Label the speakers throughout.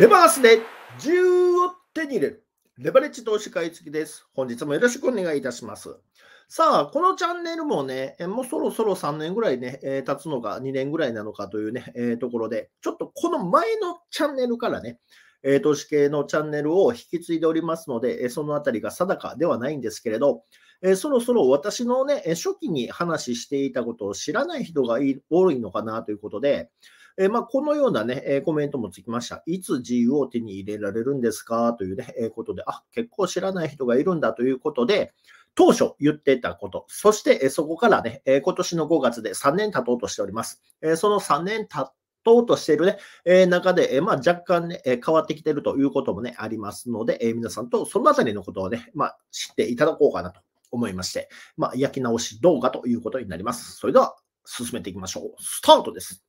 Speaker 1: レバースで10を手に入れる。レバレッジ投資会付きです。本日もよろしくお願いいたします。さあ、このチャンネルもね、もうそろそろ3年ぐらいね、えー、経つのか2年ぐらいなのかというね、えー、ところで、ちょっとこの前のチャンネルからね、えー、投資系のチャンネルを引き継いでおりますので、えそのあたりが定かではないんですけれど、えそろそろ私のね、初期に話していたことを知らない人が多いのかなということで、えまあ、このようなね、えコメントもつきました。いつ自由を手に入れられるんですかというね、えことで、あ、結構知らない人がいるんだということで、当初言ってたこと、そしてそこからね、今年の5月で3年経とうとしております。その3年経とうとしているね、え中で、えまあ、若干ね、え変わってきているということもね、ありますので、え皆さんとそのあたりのことをね、まあ、知っていただこうかなと思いまして、まあ、焼き直し動画ということになります。それでは、進めていきましょう。スタートです。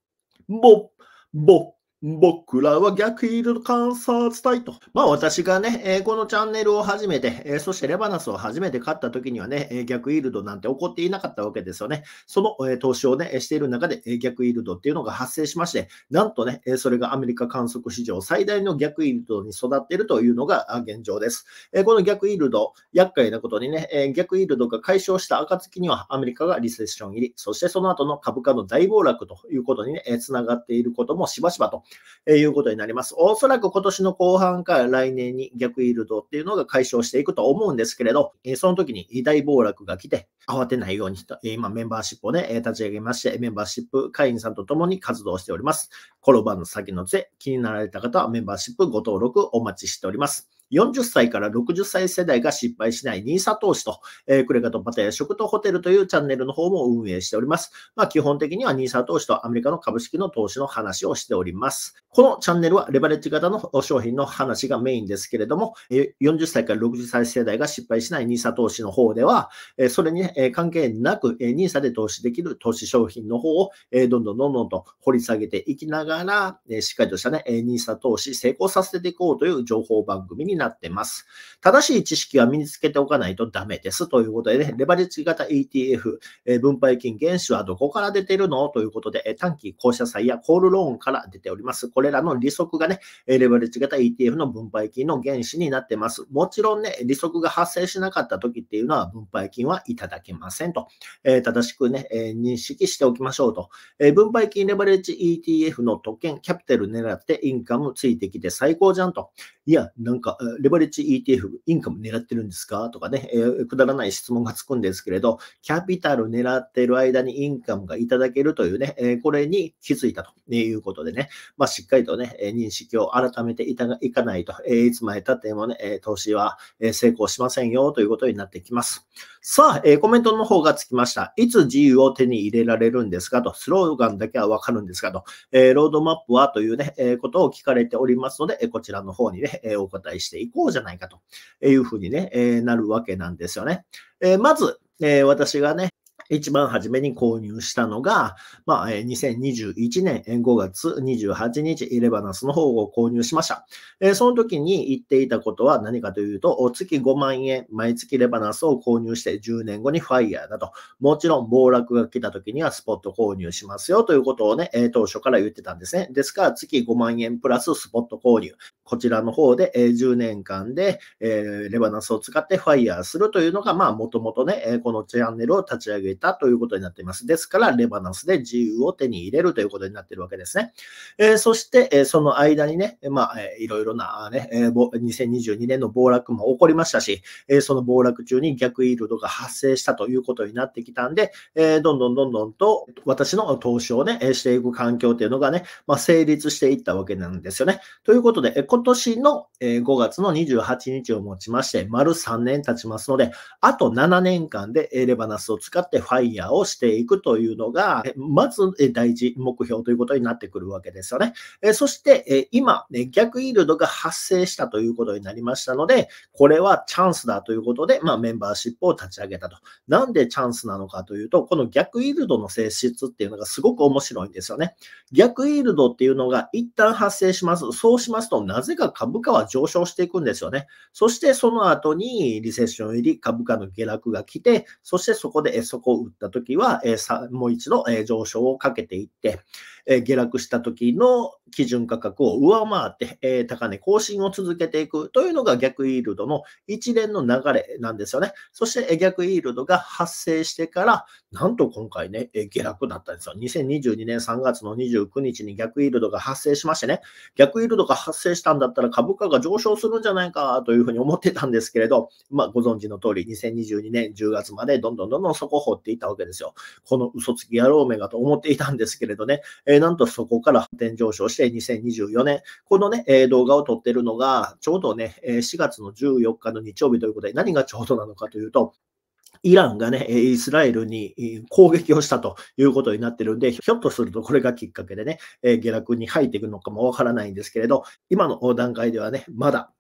Speaker 1: một một 僕らは逆イールド観察隊と。まあ私がね、えー、このチャンネルを始めて、えー、そしてレバナスを初めて買った時にはね、えー、逆イールドなんて起こっていなかったわけですよね。その、え投資をね、している中で、え逆イールドっていうのが発生しまして、なんとね、えそれがアメリカ観測史上最大の逆イールドに育っているというのが現状です。えこの逆イールド、厄介なことにね、え逆イールドが解消した暁にはアメリカがリセッション入り、そしてその後の株価の大暴落ということにね、えー、がっていることもしばしばと。えいうことになります。おそらく今年の後半から来年に逆イールドっていうのが解消していくと思うんですけれど、えその時に大暴落が来て、慌てないようにと、今メンバーシップをね、立ち上げまして、メンバーシップ会員さんと共に活動しております。転ばぬの先の杖、気になられた方はメンバーシップご登録お待ちしております。40歳から60歳世代が失敗しない nisa 投資と、えー、クレカとパタヤ食とホテルというチャンネルの方も運営しております。まあ、基本的には nisa 投資とアメリカの株式の投資の話をしております。このチャンネルはレバレッジ型の商品の話がメインですけれども、40歳から60歳世代が失敗しない nisa 投資の方では、それに関係なく nisa で投資できる投資商品の方をどんどんどんどんと掘り下げていきながら、しっかりとしたね、nisa 投資成功させていこうという情報番組になってます。正しい知識は身につけておかないとダメです。ということで、ね、レバレッジ型 ETF、え分配金原資はどこから出てるのということで、え短期公社債やコールローンから出ております。これらの利息がね、えレバレッジ型 ETF の分配金の原資になってます。もちろんね、利息が発生しなかった時っていうのは分配金はいただけませんと。え正しくね、え認識しておきましょうと。え分配金レバレッジ ETF の特権、キャピタル狙ってインカムついてきて最高じゃんと。いや、なんか、レバレッジ ETF、インカム狙ってるんですかとかね、えー、くだらない質問がつくんですけれど、キャピタル狙ってる間にインカムがいただけるというね、えー、これに気づいたということでね、まあ、しっかりとね、認識を改めていたいかないと、えー、いつまでたってもね、投資は成功しませんよということになってきます。さあ、えー、コメントの方がつきました。いつ自由を手に入れられるんですかと、スローガンだけはわかるんですかと、えー、ロードマップはというね、えー、ことを聞かれておりますので、えこちらの方にね、えお答えしていこうじゃないかというふうにね、えなるわけなんですよね。えまず、え私がね、一番初めに購入したのが、まあ、2021年5月28日、レバナスの方を購入しました。その時に言っていたことは何かというと、月5万円、毎月レバナスを購入して10年後にファイヤーだと、もちろん暴落が来た時にはスポット購入しますよということをね、当初から言ってたんですね。ですから、月5万円プラススポット購入。こちらの方で10年間でレバナスを使ってファイヤーするというのが、まあ、もともとね、このチャンネルを立ち上げてたということになっています。ですから、レバナンスで自由を手に入れるということになっているわけですね。えー、そして、えその間にね、まあ、えー、いろいろなね、えー、2022年の暴落も起こりましたし、えその暴落中に逆イールドが発生したということになってきたんで、えどんどんどんどんと私の投資をね、していく環境というのがね、まあ、成立していったわけなんですよね。ということで、今年の5月の28日をもちまして、丸3年経ちますので、あと7年間でレバナスを使ってファイヤーをしていくというのが、まず大事目標ということになってくるわけですよね。そして、今、逆イールドが発生したということになりましたので、これはチャンスだということで、まあ、メンバーシップを立ち上げたと。なんでチャンスなのかというと、この逆イールドの性質っていうのがすごく面白いんですよね。逆イールドっていうのが一旦発生します。そうしますと、なぜか株価は上昇していくんですよね。そして、その後にリセッション入り、株価の下落が来て、そしてそこでそこ打ったときは、えー、もう一度、えー、上昇をかけていって、え下落した時の基準価格を上回って、え高値更新を続けていくというのが逆イールドの一連の流れなんですよね。そして、逆イールドが発生してから、なんと今回ね、下落だったんですよ。2022年3月の29日に逆イールドが発生しましてね、逆イールドが発生したんだったら株価が上昇するんじゃないかというふうに思ってたんですけれど、まあ、ご存知の通り、2022年10月までどんどんどんどん底を掘っていたわけですよ。この嘘つき野郎めがと思っていたんですけれどね、えー、なんとそこから展上昇して2024年、このね、えー、動画を撮ってるのが、ちょうどね、4月の14日の日曜日ということで、何がちょうどなのかというと、イランがね、イスラエルに攻撃をしたということになってるんで、ひょっとするとこれがきっかけでね、下落に入っていくのかもわからないんですけれど、今の段階ではね、まだ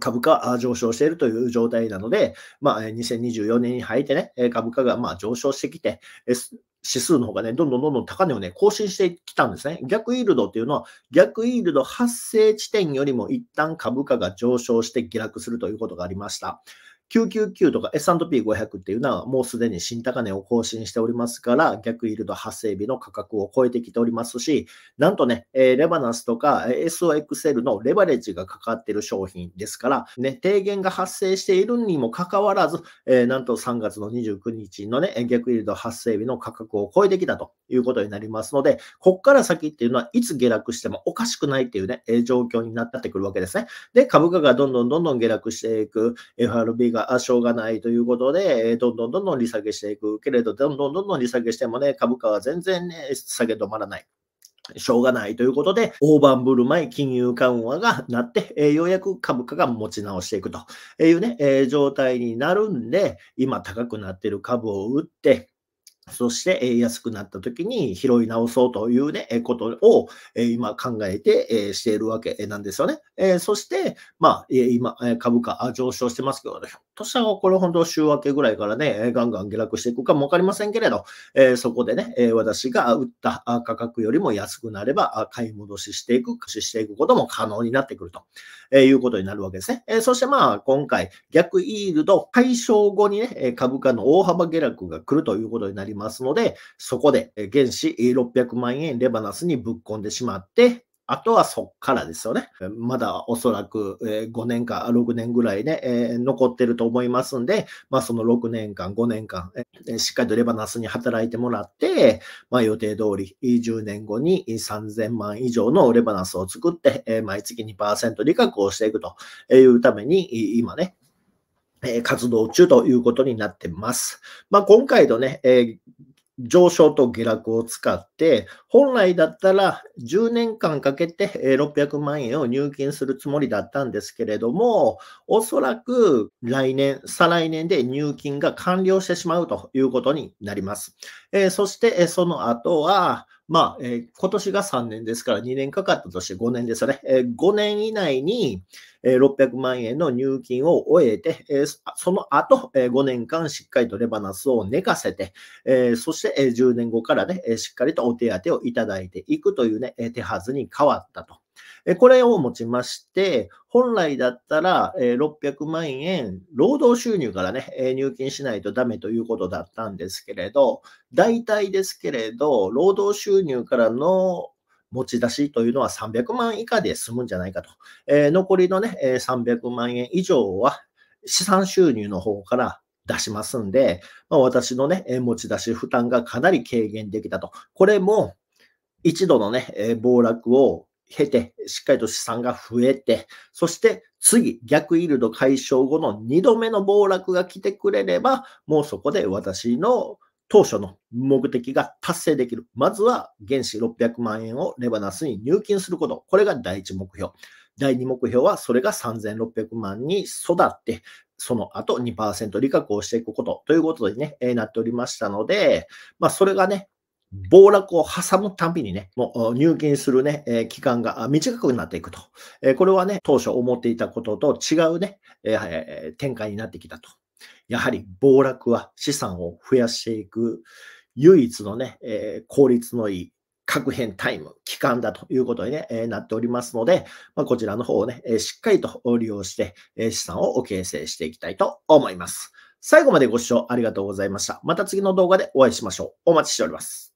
Speaker 1: 株価上昇しているという状態なので、まあ、2024年に入ってね、株価がま上昇してきて、指数の方がね、どんどんどんどん高値をね、更新してきたんですね。逆イールドっていうのは、逆イールド発生地点よりも一旦株価が上昇して下落するということがありました。999とか S&P500 っていうのはもうすでに新高値を更新しておりますから、逆イールド発生日の価格を超えてきておりますし、なんとね、えレバナスとか SOXL のレバレッジがかかってる商品ですから、ね、低減が発生しているにもかかわらず、えなんと3月の29日のね、逆イールド発生日の価格を超えてきたということになりますので、こっから先っていうのはいつ下落してもおかしくないっていうね、え状況になってくるわけですね。で、株価がどんどんどんどん下落していく、FRB がしょうがないということで、どんどんどんどん利下げしていくけれど、どんどんどんどん利下げしてもね、株価は全然、ね、下げ止まらない。しょうがないということで、大盤振る舞い金融緩和がなって、えようやく株価が持ち直していくというね、え状態になるんで、今高くなっている株を売って、そして、安くなった時に拾い直そうというね、ことを今考えてしているわけなんですよね。そして、まあ、今、株価上昇してますけど、ひょっとしたらこれ本当週明けぐらいからね、ガンガン下落していくかもわかりませんけれど、そこでね、私が売った価格よりも安くなれば買い戻ししていく、駆使していくことも可能になってくるということになるわけですね。そしてまあ、今回、逆イールド解消後にね、株価の大幅下落が来るということになります。ますので、そこで原資600万円レバナスにぶっ込んでしまって、あとはそっからですよね。まだおそらく5年か6年ぐらいね、残ってると思いますんで、まあその6年間、5年間、しっかりとレバナスに働いてもらって、まあ予定通り10年後に3000万以上のレバナスを作って、毎月2%利確をしていくというために、今ね、え活動中ということになってます。まあ、今回のね、え上昇と下落を使って、本来だったら10年間かけて600万円を入金するつもりだったんですけれども、おそらく来年、再来年で入金が完了してしまうということになります。えそして、その後は、まあ、えー、今年が3年ですから2年かかったとして5年ですよね。えー、5年以内に、えー、600万円の入金を終えて、えー、その後、えー、5年間しっかりとレバナスを寝かせて、えー、そして、えー、10年後からね、しっかりとお手当をいただいていくというね、手はずに変わったと。これをもちまして、本来だったら、600万円、労働収入からね、入金しないとダメということだったんですけれど、大体ですけれど、労働収入からの持ち出しというのは300万以下で済むんじゃないかと。残りのね、300万円以上は資産収入の方から出しますんで、私のね、持ち出し負担がかなり軽減できたと。これも一度のね、暴落を経て、しっかりと資産が増えて、そして次、逆イールド解消後の2度目の暴落が来てくれれば、もうそこで私の当初の目的が達成できる。まずは原資600万円をレバナスに入金すること。これが第一目標。第2目標は、それが3600万に育って、その後2%利確をしていくことということでね、えなっておりましたので、まあ、それがね、暴落を挟むたびにね、もう入金するね、え期間が短くなっていくと、えこれはね、当初思っていたことと違うね、え展開になってきたと。やはり暴落は資産を増やしていく唯一のね、え効率のいい各変タイム、期間だということに、ねえなっておりますので、まこちらの方をね、えしっかりと利用して、え資産を形成していきたいと思います。最後までご視聴ありがとうございました。また次の動画でお会いしましょう。お待ちしております。